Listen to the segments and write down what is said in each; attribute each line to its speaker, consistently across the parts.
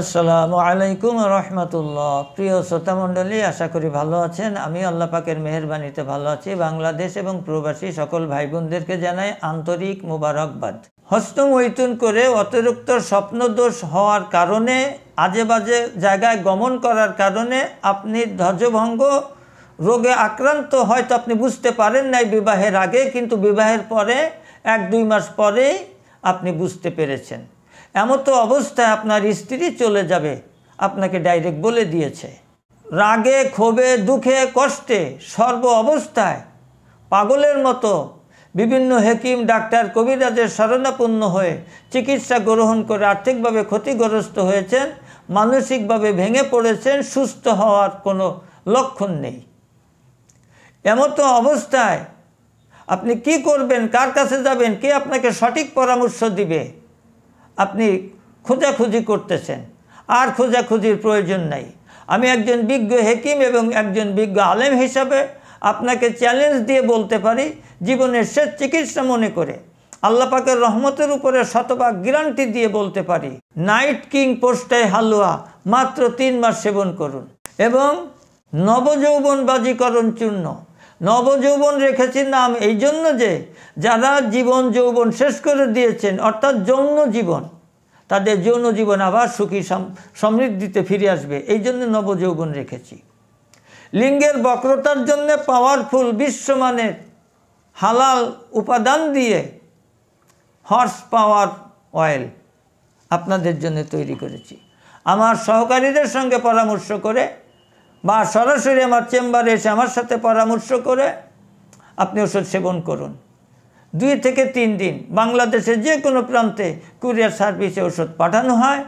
Speaker 1: আসসালামু আলাইকুম রহমতুল্লাহ প্রিয় শ্রোতামণ্ডলী আশা করি ভালো আছেন আমি আল্লাহ পাকের মেহরবানিতে ভালো আছি বাংলাদেশ এবং প্রবাসী সকল ভাই বোনদেরকে জানাই আন্তরিক মোবারকবাদ মৈতুন করে অতিরিক্ত স্বপ্নদোষ হওয়ার কারণে আজে বাজে জায়গায় গমন করার কারণে আপনি ধ্বজভঙ্গ রোগে আক্রান্ত হয়তো আপনি বুঝতে পারেন নাই বিবাহের আগে কিন্তু বিবাহের পরে এক দুই মাস পরে আপনি বুঝতে পেরেছেন এমন তো অবস্থায় আপনার স্ত্রী চলে যাবে আপনাকে ডাইরেক্ট বলে দিয়েছে রাগে ক্ষোভে দুঃখে কষ্টে সর্ব অবস্থায় পাগলের মতো বিভিন্ন হেকিম ডাক্তার কবিরাজের স্মরণাপন্ন হয়ে চিকিৎসা গ্রহণ করে আর্থিকভাবে ক্ষতিগ্রস্ত হয়েছেন মানসিকভাবে ভেঙে পড়েছেন সুস্থ হওয়ার কোনো লক্ষণ নেই এমত অবস্থায় আপনি কি করবেন কার কাছে যাবেন কে আপনাকে সঠিক পরামর্শ দিবে আপনি খোঁজাখুঁজি করতেছেন আর খোঁজাখুঁজির প্রয়োজন নাই আমি একজন বিজ্ঞ হেকিম এবং একজন বিজ্ঞ আলেম হিসাবে আপনাকে চ্যালেঞ্জ দিয়ে বলতে পারি জীবনের শেষ চিকিৎসা মনে করে আল্লাপাকের রহমতের উপরে শতভাগ গ্যারান্টি দিয়ে বলতে পারি নাইট কিং পোস্টায় হালুয়া মাত্র তিন মাস সেবন করুন এবং নবযৌবন বাজিকরণ চূর্ণ নবযৌবন রেখেছি নাম এই জন্য যে যারা জীবন যৌবন শেষ করে দিয়েছেন অর্থাৎ যৌন জীবন তাদের যৌন জীবন আবার সুখী সমৃদ্ধিতে ফিরে আসবে এই জন্য নবযৌবন রেখেছি লিঙ্গের বক্রতার জন্য পাওয়ারফুল বিশ্বমানের হালাল উপাদান দিয়ে হর্স পাওয়ার অয়েল আপনাদের জন্য তৈরি করেছি আমার সহকারীদের সঙ্গে পরামর্শ করে বা সরাসরি আমার চেম্বারে এসে আমার সাথে পরামর্শ করে আপনি ওষুধ সেবন করুন দুই থেকে তিন দিন বাংলাদেশের যে কোনো প্রান্তে কুরিয়ার সার্ভিসে ওষুধ পাঠানো হয়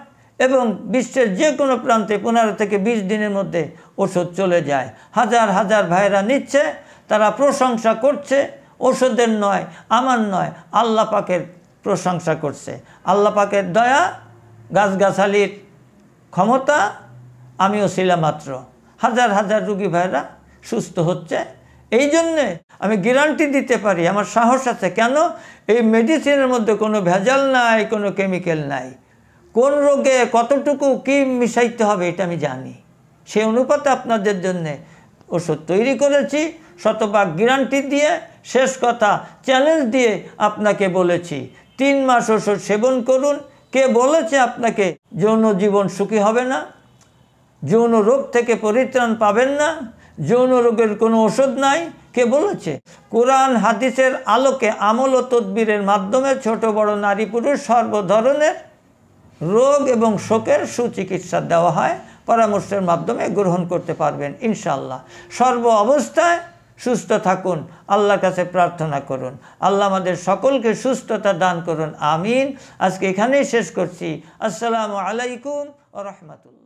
Speaker 1: এবং বিশ্বের যে কোনো প্রান্তে পনেরো থেকে ২০ দিনের মধ্যে ওষুধ চলে যায় হাজার হাজার ভাইরা নিচ্ছে তারা প্রশংসা করছে ওষুধের নয় আমার নয় আল্লাহ পাকের প্রশংসা করছে আল্লাহ পাকের দয়া গাছগাছালির ক্ষমতা আমিও ছিলাম মাত্র হাজার হাজার রুগী ভাইরা সুস্থ হচ্ছে এই জন্যে আমি গ্যারান্টি দিতে পারি আমার সাহস আছে কেন এই মেডিসিনের মধ্যে কোনো ভেজাল নাই কোনো কেমিক্যাল নাই কোন রোগে কতটুকু কি মিশাইতে হবে এটা আমি জানি সে অনুপাতে আপনাদের জন্যে ওষুধ তৈরি করেছি শতভাগ গ্যারান্টি দিয়ে শেষ কথা চ্যালেঞ্জ দিয়ে আপনাকে বলেছি তিন মাস ওষুধ সেবন করুন কে বলেছে আপনাকে যৌন জীবন সুখী হবে না যৌন রোগ থেকে পরিত্রাণ পাবেন না যৌন রোগের কোনো ওষুধ নাই কে বলেছে কোরআন হাদিসের আলোকে আমল ও তদ্বিরের মাধ্যমে ছোট বড় নারী পুরুষ সর্বধরনের রোগ এবং শোকের সুচিকিৎসা দেওয়া হয় পরামর্শের মাধ্যমে গ্রহণ করতে পারবেন ইনশাল্লাহ সর্ব অবস্থায় সুস্থ থাকুন আল্লাহর কাছে প্রার্থনা করুন আল্লাহ আমাদের সকলকে সুস্থতা দান করুন আমিন আজকে এখানেই শেষ করছি আসসালামু আলাইকুম ও রহমতুল্লা